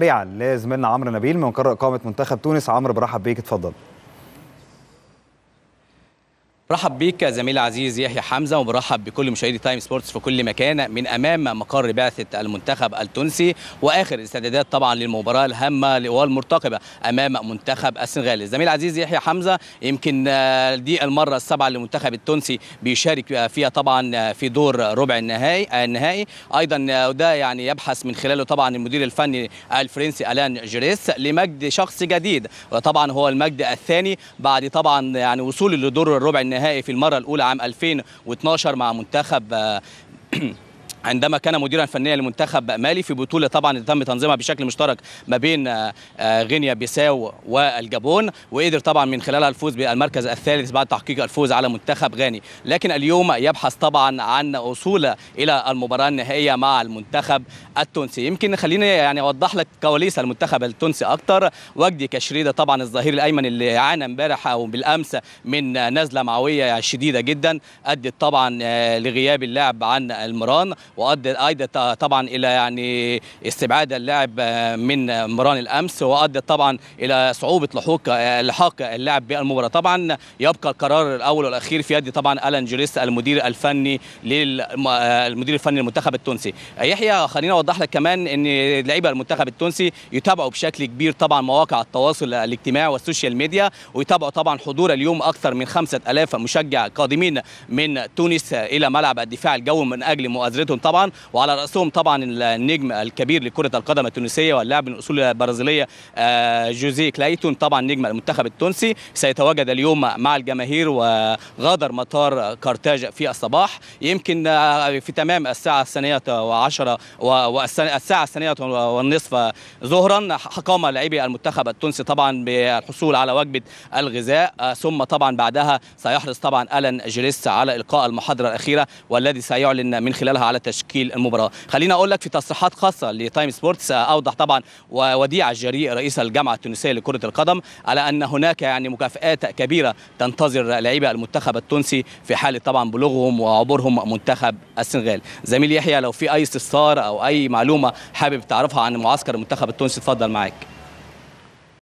سريعا لازمنا عمرو نبيل من قرر اقامه منتخب تونس عمرو برحب بيك اتفضل رحب بيك زميل عزيز يحيى حمزه وبرحب بكل مشاهدي تايم سبورتس في كل مكان من امام مقر بعثه المنتخب التونسي واخر الاستعدادات طبعا للمباراه الهامه والمرتقبه امام منتخب السنغال الزميل عزيز يحيى حمزه يمكن آه، دي المره السابعه للمنتخب التونسي بيشارك فيها طبعا آه، في دور ربع النهائي آه، النهائي ايضا ده يعني يبحث من خلاله طبعا المدير الفني الفرنسي الان جريس لمجد شخص جديد وطبعا هو المجد الثاني بعد طبعا يعني وصوله لدور الربع النهائي النهائي في المرة الأولى عام 2012 مع منتخب آه، عندما كان مديرا فنيا لمنتخب مالي في بطوله طبعا تم تنظيمها بشكل مشترك ما بين آه، آه، غينيا بيساو والجابون وقدر طبعا من خلالها الفوز بالمركز الثالث بعد تحقيق الفوز على منتخب غاني لكن اليوم يبحث طبعا عن وصوله الى المباراه النهائيه مع المنتخب التونسي يمكن خليني يعني اوضح لك كواليس المنتخب التونسي اكتر وجدي كشريده طبعا الظهير الايمن اللي عانى امبارح او بالامس من نزله معويه شديده جدا ادت طبعا آه، لغياب اللاعب عن المران وادى ايضا طبعا الى يعني استبعاد اللاعب من مران الامس وادت طبعا الى صعوبه لحوق لحاق اللاعب بالمباراه طبعا يبقى القرار الاول والاخير في يد طبعا الان جوريس المدير الفني للمدير الفني للمنتخب التونسي يحيى خليني اوضح لك كمان ان لعيبه المنتخب التونسي يتابعوا بشكل كبير طبعا مواقع التواصل الاجتماعي والسوشيال ميديا ويتابعوا طبعا حضور اليوم اكثر من 5000 مشجع قادمين من تونس الى ملعب الدفاع الجوي من اجل مؤازرتهم طبعا وعلى راسهم طبعا النجم الكبير لكره القدم التونسيه واللاعب من اصول برازيليه آه، جوزي كلايتون طبعا نجم المنتخب التونسي سيتواجد اليوم مع الجماهير وغادر مطار كارتاج في الصباح يمكن آه، في تمام الساعه الثانيه وعشرة والساعه الثانيه والنصف ظهرا قام لاعبي المنتخب التونسي طبعا بالحصول على وجبه الغذاء آه، ثم طبعا بعدها سيحرص طبعا الن جريس على القاء المحاضره الاخيره والذي سيعلن من خلالها على التشكيل. تشكيل المباراه خلينا اقول لك في تصريحات خاصه لتايم سبورتس آه، اوضح طبعا وديع الجريء رئيس الجامعه التونسيه لكره القدم على ان هناك يعني مكافئات كبيره تنتظر لاعبي المنتخب التونسي في حاله طبعا بلوغهم وعبورهم منتخب السنغال زميل يحيى لو في اي استفسار او اي معلومه حابب تعرفها عن معسكر المنتخب التونسي اتفضل معاك